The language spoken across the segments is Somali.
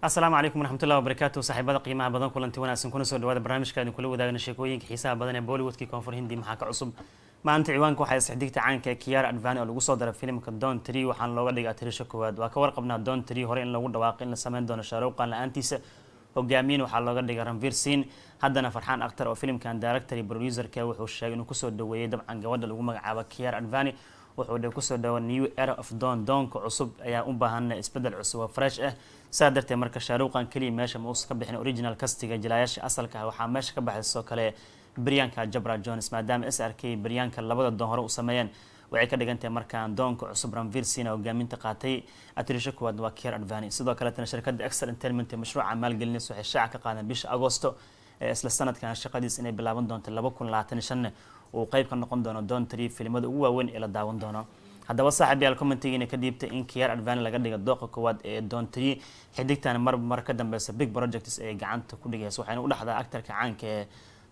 asalaamu calaykum waraxmatullahi wabarakaatu saaxiibada qiimaha badan kulanti wanaagsan kuna soo dhawaada barnaamijka idin kula wadaagna sheekooyinka xiisaha badan ee bollywoodkii koonfur hindi maxaa ka cusub maalinta ciwaanka waxaa isxdigta caanka ee kiyaara advani oo lagu soo dara filimka don tree waxaana looga dhigaa tirisha koowaad waa ka warqabnaa don tree hore in lagu dhawaaqo in la sameyn doono shaarowqaan la-aantiisa hogaamiyin waxaa looga dhigay ranvir siin haddana farxaan akhtar oo filimkan director iyo producerka wuxuu sheegay inuu kusoo dhaweeyey dabcan gabadha lagu magacaabo kiyaara advani wuxuu kusoo dhawa new era of don doonka cusub ayaa u baahan isbeddel cusub oo fresh ah saa darteed marka shaaruuqan keliya meesha ma uusan ka bixin original castiga jilaayaasha asalka ah waxaa meesha ka baxday sidoo kale baryaanka jabra jones maadaama s r k baryaanka labada doon hore u sameeyeen waxay ka dhigan markaan doonka cusub ranvirsina hogaaminta qaatay atirisho kuwaadna waa kier advani sidoo kaletana shirkada excel enterment ee mashruuca maalgelinaysa waxay shaaca ka qaadeen bisha agoosto ee isla sanadkan shaqadiis inay bilaaban doonto laba kun labaatan shan uu qeyb ka noqon doono doon tari filimada ugu waaweyn ee la daawan doono haddaba saaxib commentigiina ka dhiibtay in kiyaar advani laga dhiga dooqa koowaad ee doontayey xidigtan marmar ka dambeysa big projects ee gacanta ku dhigaysa waxayna u dhexdaa actarka caanka ee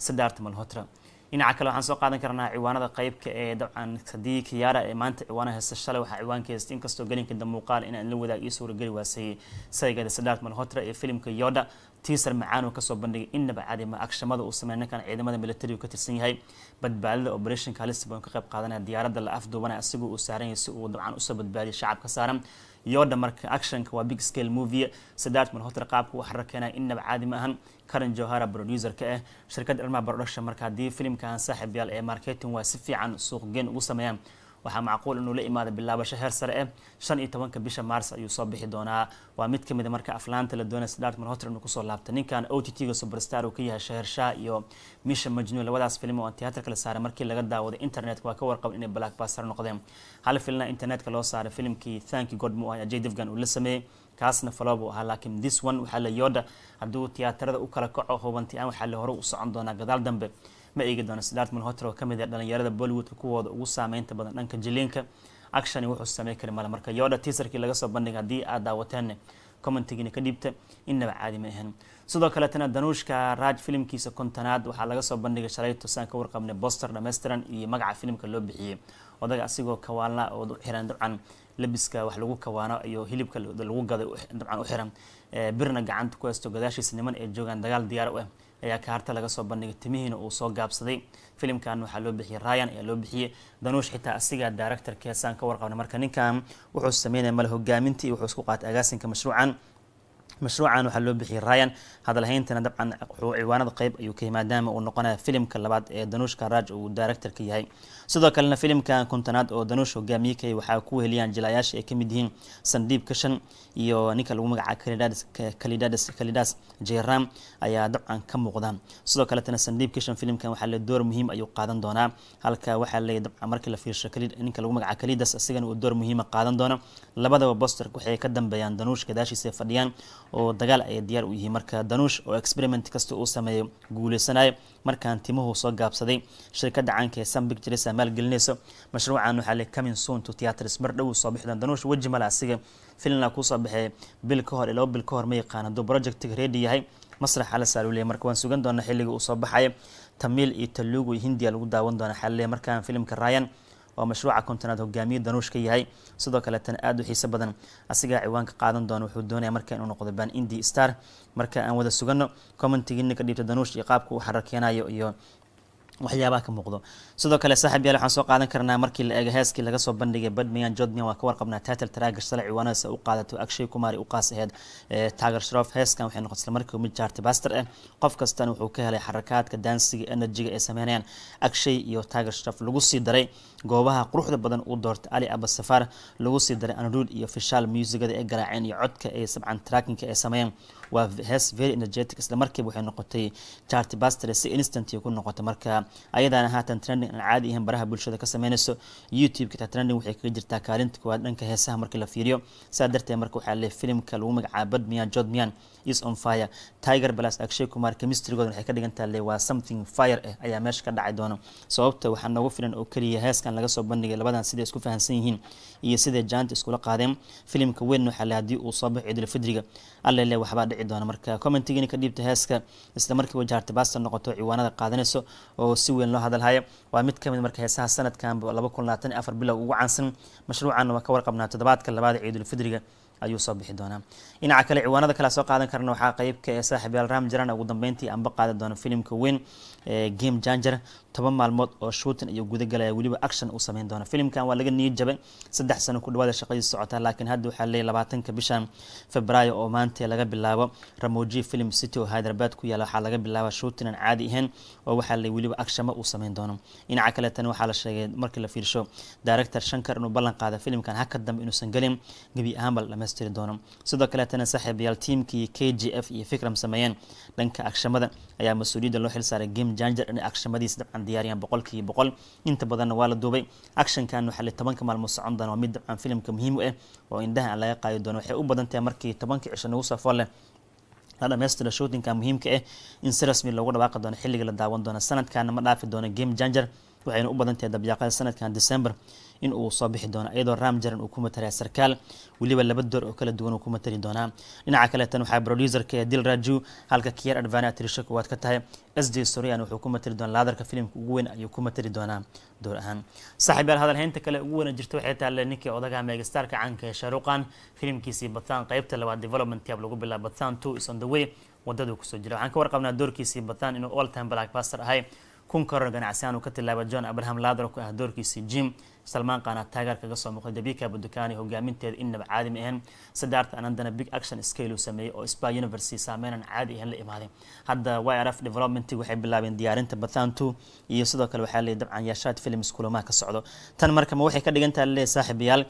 sidaarta malhotra dhinaca kale waxaan soo qaadan karnaa ciwaanada qeybka ee dabcan hadii kiyaara ee maanta ciwaana haysta shalay waxaa ciwaanka haysta inkastoo gelinka damuuqaal inaan la wadaag ii suura geli waasay saygeeda sidaart malhotra ee filimka yoda tiisar macaan kasoo bandhigay inaba cadima agshamada uu samey ninkan ciidamada militarigu ka tirsan yahay badbaadada operationka halisa baan ka qayb qaadanaya diyaaradda la afduubana asigoo uu saaran yahay si uu dabcan usoo badbaadiya shacab ka saaran yoda marka actionka waa big scale movie sadaaج manhotar qaabka waxara keenaya inaba caadi ma ahan karan johara producer-ka ah shirkada irma production marka haddii filimka saaxiib yaal ee marketing waa si fiican suuqgeen ugu sameeyaan waxaa macquul inuu la imaado bilaabasho heer sare eh shan iyo tobanka bisha maars ayuu soo bixi doonaa waa mid kamida ah marka aflaanta la doonay dartmar hotter inuu kusoo laabta ninkan o t t ga superstar uu ka yahay shahershaah iyo misha majnuun labadaas filim oo aan tiyaatarka la saaray markii laga daawaday internetka waa ka warqaba inay blackbuster noqdeen hal filna internetka loo saaray filimkii thank god mu ah ajay divgan uu la sameeyey kaasna faloobu ahaa laakiin this one waxaa la yooda hadduu tiyaatarada u kala kaco hubanti aan waxaa la hore u socon doonaa gadaal dambe ma eegi doono sidaart mulhoter oo kamid dhalinyarada bollywoodka kuwooda ugu saameynta badan dhanka jiliinka actioni wuxuu sameyn kari male marka yoodha tiisarkii laga soo bandhigay haddii aad daawateenne commentigiina ka dhiibta innaba caadi ma ahan sidoo kaletana danuushka raaj filimkiisa kontonaad waxaa laga soo bandhigay shalay tosaan ka warqabnay boster dhammaystiran iyo magaca filimka loo bixiyey odaga asigoo kawaanla oo xiran dabcan labiska wax lagu kawaano iyo hilibka lagu gaday dabcan u birna gacanta ku haysto gadaashiisa niman ay joogaan dagaal diyaar u ah ayaa kaarta laga soo bandhigay timihiina uu soo gaabsaday filimkan waxaa loo bixiyey ryan ayaa loo bixiyey danuush xitaa asigaa directorkeesaan ka warqabnay marka ninkan wuxuu sameynaya mala hogaamintii wuxuu isku qaatay agaasinka mashruucan mashruucan waxaa loo bixiyey ryan hadalhayntana dabcan wuxuu ciwaanada qeyb ayuu ka maadaama uu noqonaya filimka labaad ee danuushka raaj uu director ka yahay sidoo kalena filimkan kuntanaad oo danuush hogaamiye ka waxaa ku heliyaan jilaayaasha ay ka mid yihiin sandiib kashan iyo ninka lagu magacaabo kalidhas jeyram ayaa dabcan ka muuqdaan sidoo kaletana sandiib kashan filimkan waxaa le door muhiim ayuu qaadan doonaa halka waxaa le dabcan markii la fiirsho ninka lagu magacaabo kalidas isagana uu door muhiima qaadan doona labadaba boster waxay ka dambeeyaan danuushka daashiisa fadhiyaan oo dagaal ayay diyaar u yihiin marka danuush oo experiment kasta uu sameeyo guuleysanayo markaan timuhu soo gaabsaday shirkada caanka ee sun bictures maalgelinayso mashruucan waxaa le coming soon to theatres mar dhow soo bixdan danuush weji male asiga filina kuusoo baxee bil ka hor iyo bil ka hor ma yaqaan haduu projectiga reedi yahay masraxa la saaluleya marka waan sugan doonaa xilliga uu soo baxaya tamiil iyo taluugu hindiya lagu daawan doona xalile markaan filimka ryan oo mashruuca kontanaad hogaamiye danuush ka yahay sidoo kale tan aad u xiise badan asigaa ciwaanka qaadan doona wuxuu doonaya marka inuu noqdo ban indi star marka aan wada sugano commentigiina ka dhiibta danuush iyo qaabka u xarakeenayo iyo waxyaabaha ka muuqdo sidoo kale saaxiib yaal waxaan soo qaadan karnaa markii la eega heeskii laga soo bandhigay badmiyan jodmian waa ka warqabnaa title traagar shalay ciwaanadaas u qaadato agshay kumaari u qaas taagar sharof heeskan waxay noqotay isla mid jaartay baster ah qof kastana wuxuu ka helay xarakaadka daansiga enerjiga ay sameynayaan agshay iyo taagar sharof lagu sii daray goobaha quruxda badan u doortay ali abasafaar lagu sii daray anruud iyo fishaal muusigada ay garaaceen iyo codka ay sabcan traakinka ay sameeyeen waa hees very energetic isla markiiba waxay noqotay charty baster si instant ku noqotay marka ayadaana haatan trending aan caadi ahayn baraha bulshada ka sameynayso youtube xitaa trending waxay kaga jirtaa kaalinta koowaad dhanka heesaha markii la fiiriyo saa darteed marka waxaa leeyahay filimka lagu magacaaba bad jod miyan is on fire tiger plus akshay kumar chemistrygood waxay ka dhigantaa le waa something fire ah ayaa meesha ka dhaci doona sababta waxaa noogu filan oo keliya heeskan laga soo bandhigay labadan siday isku fahansan yihiin iyo siday jaanta iskula qaadeen filimka weyn waxaa le haddii uu soo baxo ciidul fidriga le waxbaa dhici dhici doona marka commentigina ka dhiibta heeska isla markii wajaarta baasta noqoto ciwaanada qaadanayso oo si weyn loo hadalhaya waa mid kamid marka heesaha sanadkan laba kun labaatan iyo afar bilow ugu caansan mashruucan waa ka warqabnaa toddobaadka labaada ciidulfidriga ayuu soo bixi doonaa dhinaca kale ciwaanada kale soo qaadan karna waxaa qeybka ee ah saaxiib yaal ramjaran ugu dambeyntii anba qaadan doona filimka weyn ee game janger toban maalmood oo shootin iyo gudagalaya weliba action uu sameyn doona filimkan waa laga niyo jabay saddex sano ku dhawaada shaqadiisa socotaa laakiin hadda waxaa leeyahy labaatanka bishan februaayo oo maanta laga bilaabo ramoji film city oo hyderabad ku yaala waxaa laga bilaaba shootin caadi ahayn oo waxaa leey weliba actionma uu sameyn doono dhinaca kale waxaa la sheegay markii la fiirsho director shankar inuu ballan qaada filimkan ha dambe inuusan gelin gebi ahaanba dhammaystiri doono sidoo kaleetana saaxiibayaal tiimkii k g f iyo fikram sameeyeen dhanka agshamada ayaa mas-uuliyadda loo xilsaaray game janger inay agshimadiisa dabcan diyaariyaan boqolkiiba boqol inta badanna waa la duubay agshankan waxaa li tobanka maalmood socon doona waa mid dabcan filimka muhiim u ah oo indhaha aan laga qaadi doono waxay u badan tahay markii tobankii cisho nagu soo fool leh la dhammaystira shootinka muhiimka ah in si rasmi loogu dhawaaqi doono xilliga la daawan doono sanadkaana ma dhaafi doono game janger waxayna u badantahay dabyaaqada sanadkan december in uu soo bixi doono iyadoo ram jaran uu ku matalaya sarkaal weliba laba door oo kala duwan uu ku matali doonaa dhinaca kale waxaa producerka ee dil raju halka kiyer advani atirisha koowaad ka tahay s d sorian wuxuu ku matali doonaa laadarka filimka ugu weyn ayuu ku matali doonaa door ahaan saaxiibayaal hadalhaynta kale ugu weyna jirta waxay taale ninkii odaga megastarka caanka ee shaaruqan filimkiisii bataan qaybta labaad development yab lagu bilaaba bataan two is on the way wadaduu kusoo jira waxaan ka warqabnaa doorkiisii bataan inuu all time black baster ahay kun karor ganacsi aanu ka tilaaba john abraham ladrock ah doorkiisa jim salmaan qaana taageer kaga soo muuqday dabika budukaani hogaaminteeda innaba caadima ahayn sadaarta anandana big action scale uu sameeyey oo sba university saameynan caadi ahayn la imaaday hadda yrf development waxay bilaabeen diyaarinta bathantu iyo sidoo kale waxaa leey dabcan yaashaad films kulamaha ka socdo tan marka ma waxay ka dhigan tahay leeyahay saaxiibayaal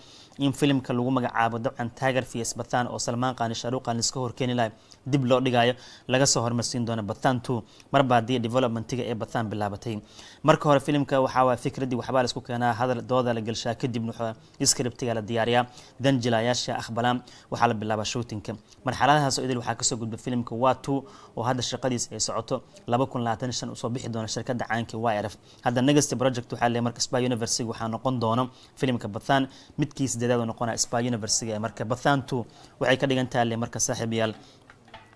in filimka lagu magacaabo dabcan taageer fies bathan oo salmaan qaani shaaruqaan iska horkeeni lahay dib loo dhigayo laga soo hormarsiin doono bathan two marba haddii developmentiga ee bathan bilaabatay marka hore filimka waxaa waaya fikradii waxbaa la keenaa hadal dooda dagagalshaa kadib scriptiga la diyaariyaa danjilayaasha aqbala waxaa la bilaabaa shootinka marxaladahaas oo idil waxaa kasoo gudba filimka watu oo hadda shaqadiisa ay socoto usoo bixi doona shirkada caanka wyrf hadda next project waxaa leeyahay marka spa university waxaa noqon doona filimka bathan midkii sideedaad oo noqona spa university ee marka bathan two waxay ka dhigan tahay marka saaxiibayaal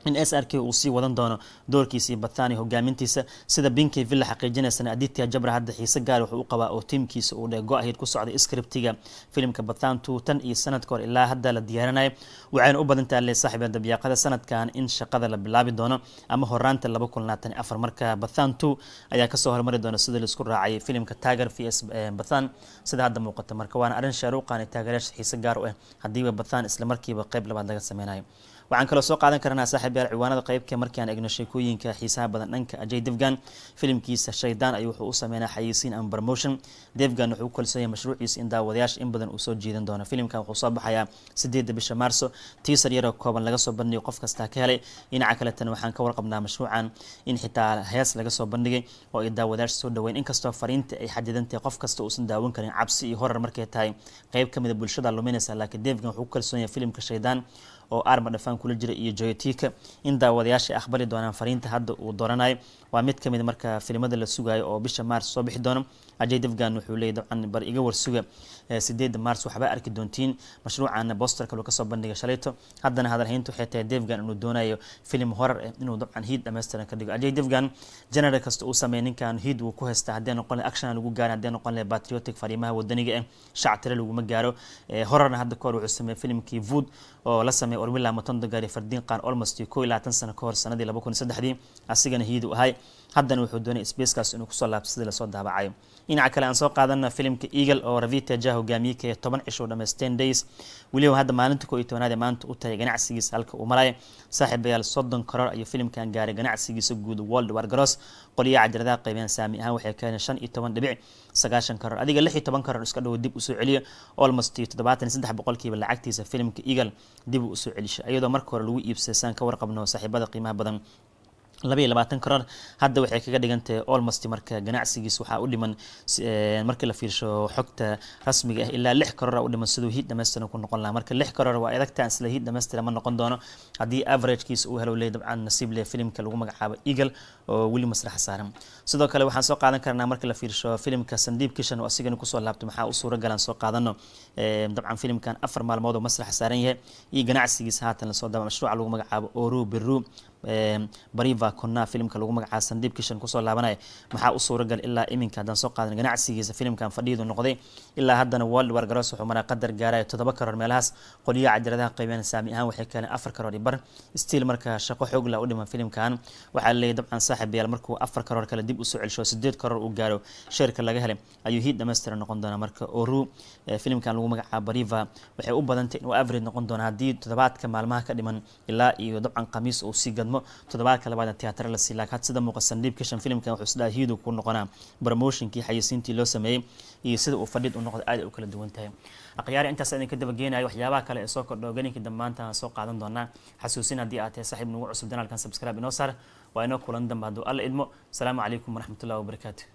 in s r k uu sii wadan doono doorkiisii bathani hogaamintiisa sida binkey villa xaqiijinaysana aditya jabra hadda xiise gaar wuxuu u qabaa oo tiimkiisa uu dheego ahayd ku socday scriptiga filimka bathan two tan iyo sanadka hor ilaa hadda la diyaarinayo waxayna u badantaha le saaxiiba dabyaaqada sanadkan in shaqada la bilaabi doono ama horaanta laba kulnaatan afar marka bathan two ayaa kasoo hormari doona sida laisku raacay filimka tiger v s eh, bathan sida hadda muuqata marka waana arrin shaaruuqan ee taageerayaasha xiise gaar u ah eh, haddiiba bathan isla markiiba qeyb labaad laga sameynayo waxaan kaloo soo qaadan karanaa saaxiib ciwaanada qeybka markaan egno sheekooyinka xiisaha badan dhanka ajay devgan filimkiisa shaydaan ayuu wuxuu u sameynaa xayeysiin ama promotion devgan wuxuu u kalsoonyahay mashruuciisa in daawadayaasha in badan uu soo jiidan doono filimkan wuxuu soo baxayaa sideedda bisha maarso tiisar yaroo kooban laga soo bandhigay qof kastaa ka helay dhinaca kaletan waxaan ka warqabnaa mashruucan in xitaa hees laga soo bandhigay oo ay daawadayaasha soo dhaweyn inkastoo fariinta ay xadidantahay qof kasta uusan daawan karin cabsi iyo horar markay tahay qeyb ka mida ah bulshada luminaysa laakiin devgan wuxuu u kalsoonyahay filimka shaydaan oo arma dhafaan kula jira iyo joyotika in daawadayaashay aqbali doonaan fariinta hadda uu dooranayo waa mid kamid marka filimada la sugayo oo bisha maars soo bixi doono ajay dafgan wuxuu leeyay dabcan bar iga warsuga sideeda maars waxba arki doontiin mashruucana bosterka luu kasoo bandhigay shalayto haddana hadalhaynta waxay tahay defgan inuu doonayo filim horar eh, inuu dabcan hiid dhamaystiran ka dhigo ajay defgan general kasta uu sameeyay ninkan hiid wuu ku haystaa haddee noqon leh action lagu gaarin haddee noqon leh patriotic fariimaha wadaniga eh shac laguma gaaro horarna hadda kahor wuxuu sameeyay filimkii vood oo la sameeyay ormila matando gaari fardiin qaan olmost ko iyo labaatan sano ka hor sanadii laba kun saddexdii asigana hiyadu ahay haddana wuxuu doonay spacekaas inuu kusoo laabto sidii lasoo daabacayo dhinaca kale aan soo qaadana filimka eagle oo ravita jah hogaamiye kae toban cishoo dhameys ten days weliba hadda maalinta ko tobanaad ee maanta u tahay ganacsigiisa halka uu maraya saaxiibayaal soddon karoor ayuu filimkan gaaray ganacsigiisa guud world wargaros qolyaha cajaladaha qaybeen saami ahaan waxay keeneen shan iyo toban dhibic sagaashan karoor adiga lix iyo toban karoor iska dhawo dib usoo celiyo olmost iyo toddobaatan iyo saddex boqolkiiba lacagtiisa filimka eagle dib usoo celishay iyadoo marka hore lagu iibsay saan ka warqabno saaxiibada qiimaha badan labaiyo labaatan korar hadda waxay kaga dhigantahay olmost marka ganacsigiis waxaa u dhiman eh, markii la fiirsho xogta rasmiga ah ilaa lix korora u dhiman siduu hiid dhameystiran ku noqon lahaa marka lix koror waa adagtaan isla hiid dhameystiran ma noqon doono haddii averagekiis uu helo ley dabcan nasiib leh filimka lagu magacaabo eagle oo weli masraxa saaran sidoo kale waxaan soo qaadan karnaa marka la fiirsho filimka sandiib kishan oo asigana kusoo laabto maxaa u suuragalaan soo qaadano eh, dabcan filimkan afar maalmood oo masraxa saaran yahay iyo ganacsigiis haatan lasoo daba mashruuca lagu magacaabo oru beru bariva conna filimka lagu magacaaba sandiib kishan kusoo laabanaya maxaa u suuragal ilaa iminka haddaan soo qaadan ganacsigiisa filimkan fadhiyidu noqday ilaa haddana world war garoos wuxuu maraa qadar gaaraya toddoba karoor meelahaas qoliyaha cadiradaha qaybeen saami ahaan waxay kaaleen afar karoor iyo bar stiil marka shaqo xoogla u dhiman filimkan waxaa laleeyahy dabcan saaxiibayaal markuu afar karoor kale dib usoo celsho sideed karoor uu gaaro sheerka laga helay ayuu hiid dhamaystiran noqon doonaa marka oru filimkan lagu magacaaba bariva waxay u badantay inuu average noqon doona haddii toddobaadka maalmaha ka dhiman ilaa iyo dabcan khamiis uu sii gadmo maalmo toddobaad kale baad tiyaatar la sii laakaad sida muuqasan dhiibkashan filimkan wuxuu sidaa hiidu ku noqonaa bromotionkii xayisiintii loo sameeyey iyo sida uu fadhid u noqdo aad ay u kala duwan tahay akhyaari intaas idinka dabageenayo waxyaabaha kale ee soo kordha oganinkii dambaanta aan soo qaadan doonaa xasuusin haddii aad tahay saaxiib nagu cusub danaalkan subscribe inoo saar waa inoo kulan damba hadduu alla idmo asalaamu calaykum waraxmatullahi wabarakaatu